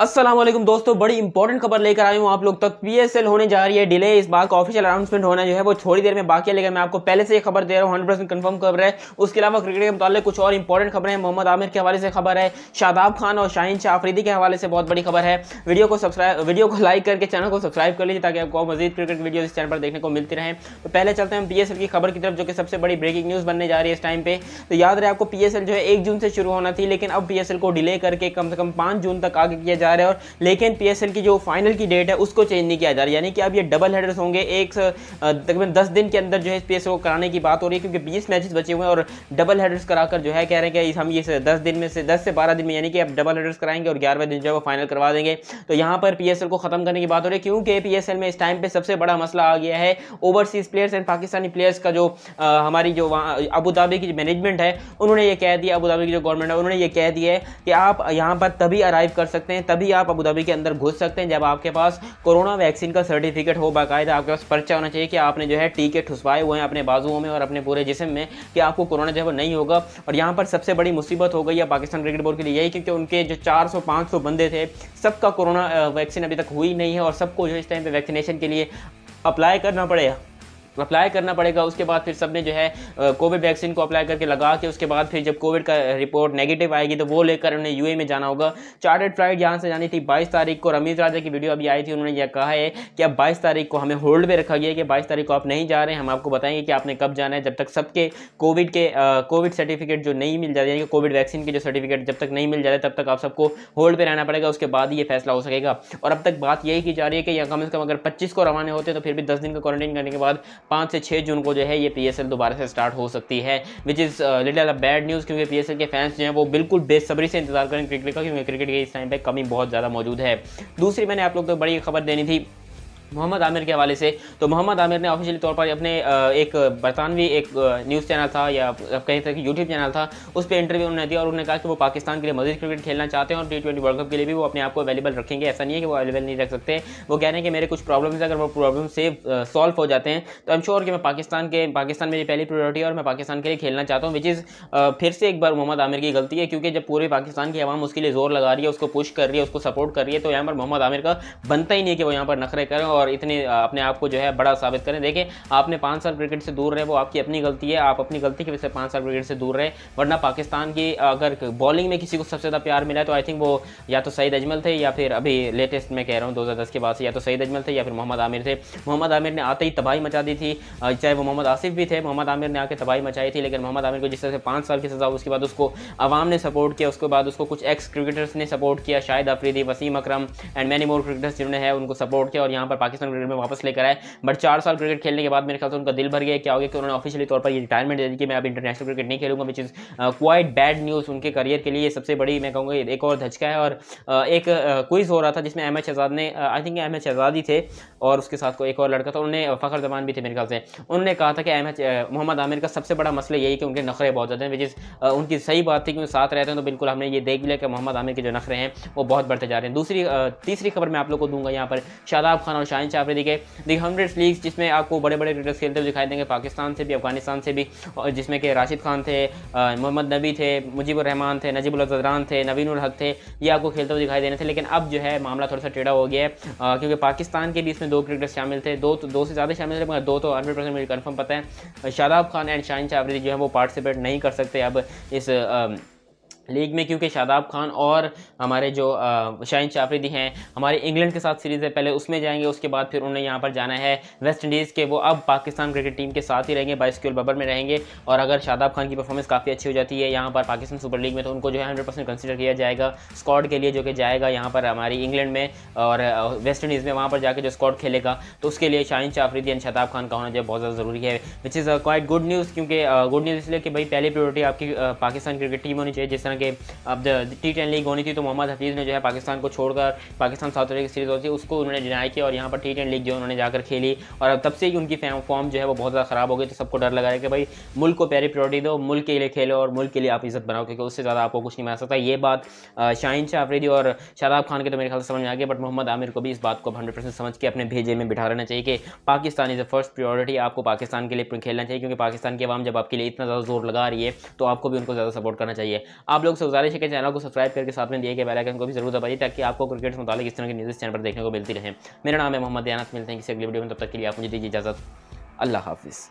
असलम दोस्तों बड़ी इंपॉर्टेंट खबर लेकर आई हूँ आप लोग तक पीएसएल होने जा रही है डिले इस बार का ऑफिशियल अनाउंसमेंट होना जो है वो थोड़ी देर में बाकी है लेकिन मैं आपको पहले से ये खबर दे रहा हूँ हंड्रेड परसेंट कन्फर्म खबर है उसके अलावा क्रिकेट के मुताबिक कुछ और इंपॉर्टेंट खबरें हैं मोहम्मद आमिर के हवाले से खबर है शादाब खान और शाहिन शाह आफरीदी के हवाले से बहुत बड़ी खबर है वीडियो को सब्सक्राइब वीडियो को लाइक करके चैनल को सब्सक्राइब कर लीजिए ताकि आपको मजीद क्रिकेट वीडियो इस चैनल पर देखने को मिलती रहे तो पहले चलते हैं पी की खबर की तरफ जो कि सबसे बड़ी ब्रेकिंग न्यूज़ बनने जा रही है इस टाइम पर तो याद रहे आपको पी जो है एक जून से शुरू होना थी लेकिन अब पी को डिले करके कम से कम पाँच जून तक आगे किया जा जा रहा है और लेकिन पी की जो फाइनल की डेट है उसको चेंज नहीं किया जा रहा यानी कि अब ये डबल हेडर्स होंगे एक तकरीबन दस दिन के अंदर जो है पी को कराने की बात हो रही है क्योंकि बीस मैचेस बचे हुए हैं और डबल हेडर्स कराकर जो है कह रहे हैं कि हम ये दस दिन में से दस से बारह दिन में यानी कि अब डबल हेडर्स कराएंगे और ग्यारहवें दिन जो है वो फाइनल करवा देंगे तो यहाँ पर पी को खत्म करने की बात हो रही है क्योंकि पी में इस टाइम पर सबसे बड़ा मसला आ गया है overseas players and Pakistani players का जो हमारी जो वहाँ अबू धाबी की मैनेजमेंट है उन्होंने ये कह दिया अबू धाबी की जो गवर्नमेंट है उन्होंने ये कह दिया है कि आप यहाँ पर तभी अराइव कर सकते हैं तभी आप अबूधाबी के अंदर घुस सकते हैं जब आपके पास कोरोना वैक्सीन का सर्टिफिकेट हो बाकायदा आपके पास पर्चा होना चाहिए कि आपने जो है टीके ठुसवाए हुए हैं अपने बाजुओं में और अपने पूरे जिसम में कि आपको कोरोना जो है नहीं होगा और यहाँ पर सबसे बड़ी मुसीबत हो गई है पाकिस्तान क्रिकेट बोर्ड के लिए यही क्योंकि उनके जो चार सौ पाँच सौ बंदे थे सबका कोरोना वैक्सीन अभी तक हुई नहीं है और सबको जो इस टाइम पर वैक्सीनेशन के लिए अप्लाई करना पड़ेगा अप्लाई करना पड़ेगा उसके बाद फिर सबने जो है कोविड वैक्सीन को अप्लाई करके लगा के उसके बाद फिर जब कोविड का रिपोर्ट नेगेटिव आएगी तो वो लेकर उन्हें यू में जाना होगा चार्टर्ड फ्लाइट यहाँ से जानी थी बाईस तारीख को रमीज राजा की वीडियो अभी आई थी उन्होंने यह कहा है कि अब बाईस तारीख को हमें होल्ड पर रखा गया कि बाईस तारीख को आप नहीं जा रहे हैं हम आपको बताएंगे कि आपने कब जाना है जब तक सबके कोविड के कोविड सर्टिफिकेट जो नहीं मिल जाते यानी कोविड वैक्सीन के जो सर्टिफिकेट जब तक नहीं मिल जाते तब तक आप सबको होल्ड पर रहना पड़ेगा उसके बाद ये फैसला हो सकेगा और अब तक बात यही की जा रही है कि कम से कम अगर पच्चीस को रवाना होते तो फिर भी दस दिन का क्वारंटीन करने के बाद पाँच से छः जून को जो है ये पी दोबारा से स्टार्ट हो सकती है which is little a bad news क्योंकि पी के फैंस जो हैं वो बिल्कुल बेसब्री से इंतजार करें क्रिकेट का क्योंकि क्रिकेट के इस टाइम पर कमी बहुत ज़्यादा मौजूद है दूसरी मैंने आप लोग को बड़ी खबर देनी थी मोहम्मद आमिर के हवाले से तो मोहम्मद आमिर ने ऑफिशियली तौर पर अपने एक बरतानवी एक न्यूज़ चैनल था या अब कहीं तरह की यूट्यूब चैनल था उस पर इंटरव्यू उन्होंने दिया और उन्होंने कहा कि वो पाकिस्तान के लिए मजीद क्रिकेट खेलना चाहते हैं और टी ट्वेंटी वर्ल्ड कप के लिए भी वो अपने आप को अवेलेबल रखेंगे ऐसा नहीं है कि वो अवेलेबल नहीं रख सकते वो कह रहे हैं कि मेरे कुछ प्रॉब्लम्स अगर वो प्रॉब्लम से सॉल्व हो जाते हैं तो आई एम श्योर कि मैं पाकिस्तान के पाकिस्तान मेरी पहली प्रायोरिटी है और मैं पाकिस्तान के लिए खेलना चाहता हूँ विच इज़ फिर से एक बार मोहम्मद आमिर की गलती है क्योंकि जब पूरे पाकिस्तान की आवाम उसके लिए जोर लगा रही है उसको पुश कर रही है उसको सपोर्ट कर रही है तो यहाँ पर मोहम्मद आमिर का बनता ही नहीं है कि वो यहाँ पर नखरे करें और इतने अपने आप को जो है बड़ा साबित करें देखिए आपने पाँच साल क्रिकेट से दूर रहे वो आपकी अपनी गलती है आप अपनी गलती की वजह से पाँच साल क्रिकेट से दूर रहे वरना पाकिस्तान की अगर बॉलिंग में किसी को सबसे ज़्यादा प्यार मिला है तो आई थिंक वो या तो सईद अजमल थे या फिर अभी लेटेस्ट मैं कह रहा हूँ दो के बाद से या तो सईद अजमल थे या फिर मोहम्मद आमिर थे मोहम्मद आमिर ने आते ही तबाही मचा दी थी चाहे वो मोहम्मद आसिफ भी थे मोहम्मद आमिर ने आके तबाही मचाई थी लेकिन मोहम्मद आमिर को जिस तरह से पाँच साल की सज़ा उसके बाद उसको आवाम ने सपोर्ट किया उसके बाद उसको कुछ एक्स क्रिकेटर्स ने सपोर्ट किया Shahid Afridi Wasim Akram and many more cricketers जिन्होंने है उनको सपोर्ट किया और यहाँ पर पाकिस्तान क्रिकेट में वापस लेकर आए बट चार साल क्रिकेट खेलने के बाद मेरे ख्याल से उनका दिल भर गया क्या हो गया कि उन्होंने ऑफिशियली तौर पर ये रिटायरमेंट दे दी कि मैं अब इंटरनेशनल क्रिकेट नहीं खेलूंगा which is quite bad news उनके करियर के लिए सबसे बड़ी मैं कहूँगा एक और धचका है और uh, एक क्विज़ uh, हो रहा था जिसमें अहमद शहजाद ने आई थिंक अहमद शहजाद ही थे और उसके साथ को एक और लड़का था उन्होंने uh, फ़खर जमान भी थे मेरे ख्याल से उन्होंने कहा था कि अहमद मोहम्मद आमिर का सबसे बड़ा मसला यही कि उनके नखरे बहुत ज़्यादा हैं विच इज़ उनकी सही बात थी कि वो साथ रहते हैं तो बिल्कुल हमने ये देख लिया कि मोहम्मद आमिर के जो नखरे हैं वो बहुत बढ़ते जा रहे हैं दूसरी तीसरी खबर मैं आप लोग को दूंगा यहाँ पर शादाब खान और शाहिन शाह के दी हंड्रेड लीग्स जिसमें आपको बड़े बड़े क्रिकेटर्स खेलते हुए दिखाई देंगे पाकिस्तान से भी अफगानिस्तान से भी और जिसमें कि राशिद खान थे मोहम्मद नबी थे मुजीब रहमान थे नजीबुल नजीबुलजरान थे नवीन हक थे ये आपको खेलते हुए दिखाई देने थे लेकिन अब जो है मामला थोड़ा सा टेढ़ा हो गया है क्योंकि पाकिस्तान के भी इसमें दो क्रिकेटर्स शामिल थे दो तो दो से ज़्यादा शामिल थे मगर दो तो हंड्रेड परसेंट मुझे कन्फर्म पता है शादाब खान एंड शाहिन चावरी जो है वो पार्टिसिपेट नहीं कर सकते अब इस लीग में क्योंकि शादाब खान और हमारे जो शाहिन शाफरीदी हैं हमारे इंग्लैंड के साथ सीरीज़ है पहले उसमें जाएंगे उसके बाद फिर उन्हें यहाँ पर जाना है वेस्ट इंडीज़ के वो अब पाकिस्तान क्रिकेट टीम के साथ ही रहेंगे बाईसक्यूल बबर में रहेंगे और अगर शादाब खान की परफॉर्मेंस काफ़ी अच्छी हो जाती है यहाँ पर पाकिस्तान सुपर लीग में तो उनको जो है हंड्रेड परसेंट कंसिडर किया जाएगा स्कॉड के लिए जो कि जाएगा यहाँ पर हमारी इंग्लैंड में और वेस्ट इंडीज़ में वहाँ पर जाकर जो स्कॉड खेलेगा तो उसके लिए शाहिन शाफरीदी एंड शादाब खान का होना जो बहुत ज़्यादा ज़रूरी है which is quite good news क्योंकि गुड न्यूज़ इसलिए कि भाई पहली प्रियोरिटी आपकी पाकिस्तान क्रिकेट टीम होनी चाहिए जिस तरह पाकिस्तान के अब टी टेन लीग होनी थी तो मोहम्मद हफीज़ ने जो है पाकिस्तान को छोड़कर पाकिस्तान साउथ अफ्रीका सीरीज़ होती थी उसको उन्होंने डिनाई किया और यहाँ पर टी टेन लीग जो उन्होंने जाकर खेली और अब तब से ही उनकी फॉर्म जो है वो बहुत ज़्यादा ख़राब हो गई तो सबको डर लगा है कि भाई मुल्क को पहले प्रायोरिटी दो मुल्क के लिए खेलो और मुल्क के लिए आप इज़्ज़त बनाओ क्योंकि उससे ज़्यादा आपको कुछ नहीं मिल सकता ये बात शाहिन शाह अफरीदी और शादाब खान के तो मेरे ख्याल से समझ में आ गया बट मोहम्मद आमिर को भी इस बात को हंड्रेड समझ के अपने भेजे में बिठा रहना चाहिए कि Pakistan is a first priority आपको पाकिस्तान के लिए खेलना चाहिए क्योंकि पाकिस्तान की आवाम जब आपके लिए इतना ज़्यादा जोर लगा रही है तो आपको भी उनको ज़्यादा सपोर्ट करना चाहिए आप लोग से गुजारिश है कि चैनल को सब्सक्राइब करके साथ में दिए गए बेलाइकन को भी जरूर दबाइए ताकि आपको क्रिकेट से मुताबिक इस तरह की न्यूज़ चैनल पर देखने को मिलती रहे मेरा नाम है मोहम्मद यानत मिलते हैं किसी अगली वीडियो में तब तक के लिए आप मुझे दीजिए इजाज़त अल्लाह हाफिज़